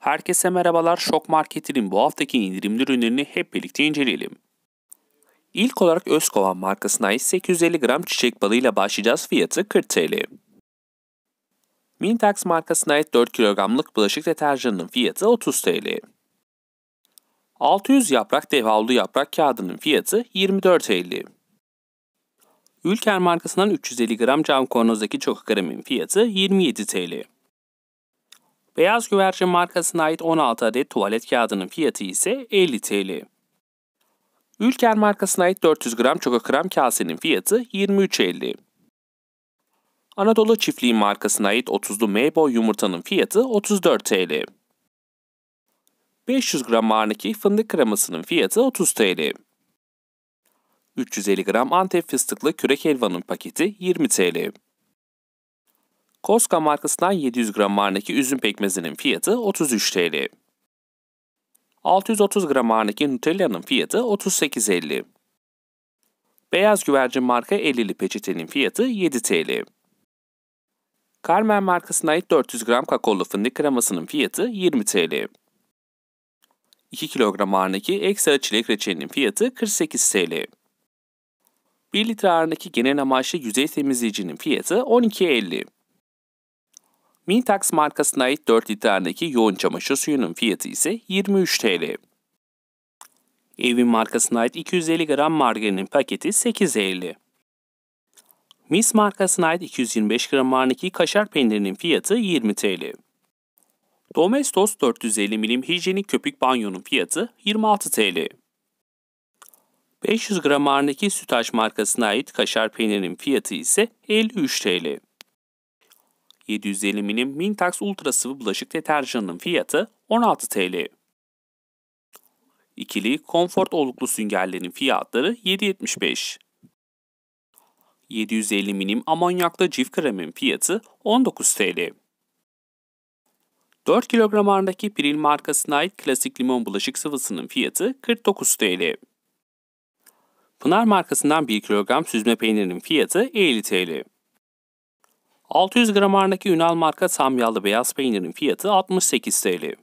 Herkese merhabalar. Şok Market'in bu haftaki indirimli ürünlerini hep birlikte inceleyelim. İlk olarak Özkovan markasına ait 850 gram çiçek balığıyla başlayacağız. Fiyatı 40 TL. Mintax markasına ait 4 kilogramlık bulaşık deterjanının fiyatı 30 TL. 600 yaprak dev havlu yaprak kağıdının fiyatı 24 TL. Ülker markasından 350 gram cam kavanozdaki çokokaremin fiyatı 27 TL. Beyaz güvercin markasına ait 16 adet tuvalet kağıdının fiyatı ise 50 TL. Ülker markasına ait 400 gram krem kasenin fiyatı 23.50. Anadolu Çiftliği markasına ait 30'lu Mayboy yumurtanın fiyatı 34 TL. 500 gram Arnaki fındık kremasının fiyatı 30 TL. 350 gram Antep fıstıklı kürek helvanın paketi 20 TL. Koska markasından 700 gram ağırındaki üzüm pekmezinin fiyatı 33 TL. 630 gram ağırındaki Nutella'nın fiyatı 38.50. Beyaz güvercin marka 50'li peçetenin fiyatı 7 TL. Carmen markasına ait 400 gram kakaolu fındık kremasının fiyatı 20 TL. 2 kilogram ağırındaki ekstra çilek reçelinin fiyatı 48 TL. 1 litre ağırındaki genel amaçlı yüzey temizleyicinin fiyatı 12.50. Mintax markasına ait 4 litrelik yoğun çamaşır suyunun fiyatı ise 23 TL. Evin markasına ait 250 gram margarinin paketi 8.50. Miss markasına ait 225 gram varniki kaşar peynirinin fiyatı 20 TL. Domestos 450 milim hijyenik köpük banyonun fiyatı 26 TL. 500 gram ağırındaki Sütaş markasına ait kaşar peynirinin fiyatı ise 53 TL. 750 milim Mintax Ultra sıvı bulaşık deterjanının fiyatı 16 TL. İkili Comfort oluklu süngerlerin fiyatları 7.75. 750 milim amonyaklı cift kremin fiyatı 19 TL. 4 kilogram ağırındaki Pril markasına ait klasik limon bulaşık sıvısının fiyatı 49 TL. Pınar markasından 1 kilogram süzme peynirinin fiyatı 50 TL. 600 gram ağırındaki Ünal marka samyalı beyaz peynirin fiyatı 68 TL.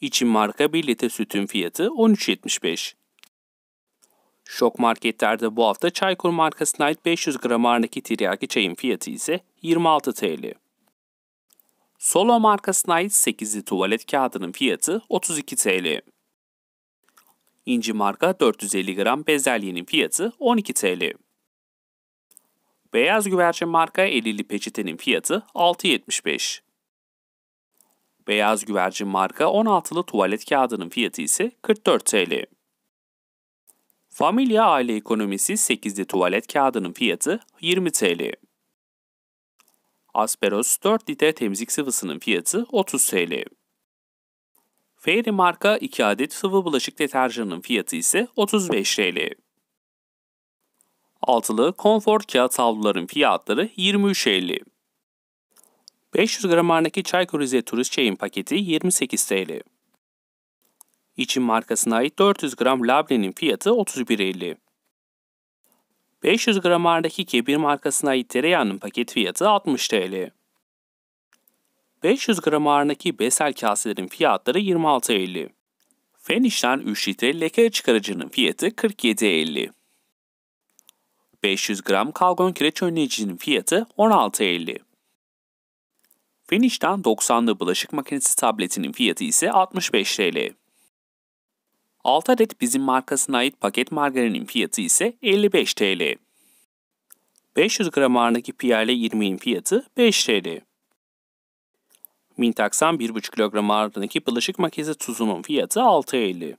İçin marka 1 litre sütün fiyatı 13.75. Şok marketlerde bu hafta Çaykur markasına ait 500 gram ağırındaki tiryaki çayın fiyatı ise 26 TL. Solo markasına ait 8'li tuvalet kağıdının fiyatı 32 TL. İnci marka 450 gram bezelyenin fiyatı 12 TL. Beyaz Güvercin marka elili peçetenin fiyatı 6.75. Beyaz Güvercin marka 16'lı tuvalet kağıdının fiyatı ise 44 TL. Familya aile ekonomisi 8'li tuvalet kağıdının fiyatı 20 TL. Asperos 4 litre temizlik sıvısının fiyatı 30 TL. Fairy marka 2 adet sıvı bulaşık deterjanının fiyatı ise 35 TL. Altılı konfor kağıt havluların fiyatları 23.50. 500 gram arnaki Çaykur Rize Turist Çay'ın paketi 28 TL. İçin markasına ait 400 gram labnenin fiyatı 31.50. 500 gram ağırlığındaki Kebir markasına ait tereyağının paket fiyatı 60 TL. 500 gram ağırlığındaki Besel kaselerin fiyatları 26.50. Feniş'ten 3 litre leke çıkarıcının fiyatı 47.50. 500 gram kalgon kireç önleyicinin fiyatı 16.50. Finish'ten 90'lı bulaşık makinesi tabletinin fiyatı ise 65 TL. 6 adet bizim markasına ait paket margarinin fiyatı ise 55 TL. 500 gram ağırlığındaki piyale irmiğin fiyatı 5 TL. Mintax'tan 1,5 kilogram ağırlığındaki bulaşık makinesi tuzunun fiyatı 6.50.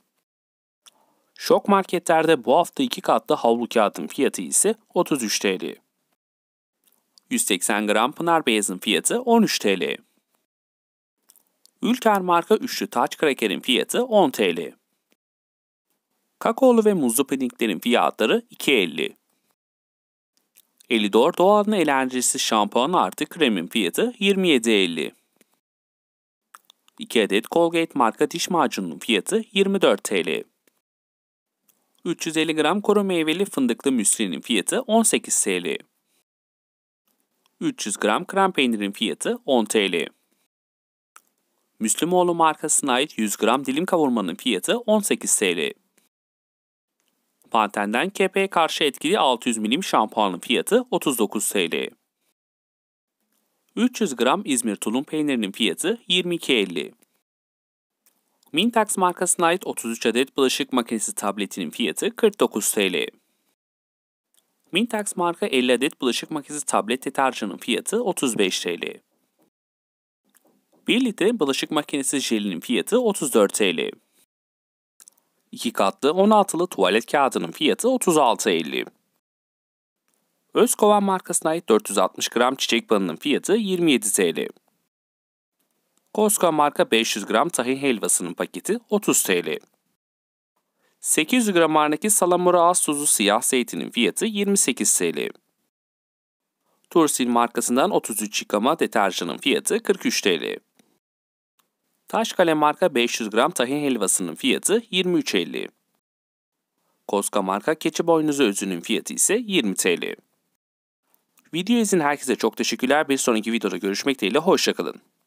Şok marketlerde bu hafta iki katlı havlu kağıdın fiyatı ise 33 TL. 180 gram Pınar Beyaz'ın fiyatı 13 TL. Ülker marka üçlü taç krakerin fiyatı 10 TL. Kakaolu ve muzlu pudinglerin fiyatları 2.50. 54 doğanın eğlencesi şampuan artı kremin fiyatı 27.50. 2 adet Colgate marka diş macununun fiyatı 24 TL. 350 gram kuru meyveli fındıklı müslinin fiyatı 18 TL. 300 gram krem peynirin fiyatı 10 TL. Müslümoğlu markasına ait 100 gram dilim kavurmanın fiyatı 18 TL. Pantenden kepeğe karşı etkili 600 milim şampuanın fiyatı 39 TL. 300 gram İzmir tulum peynirinin fiyatı 22.50. Mintax markasına ait 33 adet bulaşık makinesi tabletinin fiyatı 49 TL. Mintax marka 50 adet bulaşık makinesi tablet deterjanın fiyatı 35 TL. 1 litre bulaşık makinesi jelinin fiyatı 34 TL. 2 katlı 16'lı tuvalet kağıdının fiyatı 36.50. Özkovan markasına ait 460 gram çiçek balının fiyatı 27 TL. Costco marka 500 gram tahin helvasının paketi 30 TL. 800 gram arnaki salamura az tuzu siyah zeytinin fiyatı 28 TL. Tursil markasından 33 yıkama deterjanın fiyatı 43 TL. Taşkale marka 500 gram tahin helvasının fiyatı 23.50. Koska marka keçi boynuzu özünün fiyatı ise 20 TL. Video izin herkese çok teşekkürler. Bir sonraki videoda görüşmek dileğiyle hoşçakalın.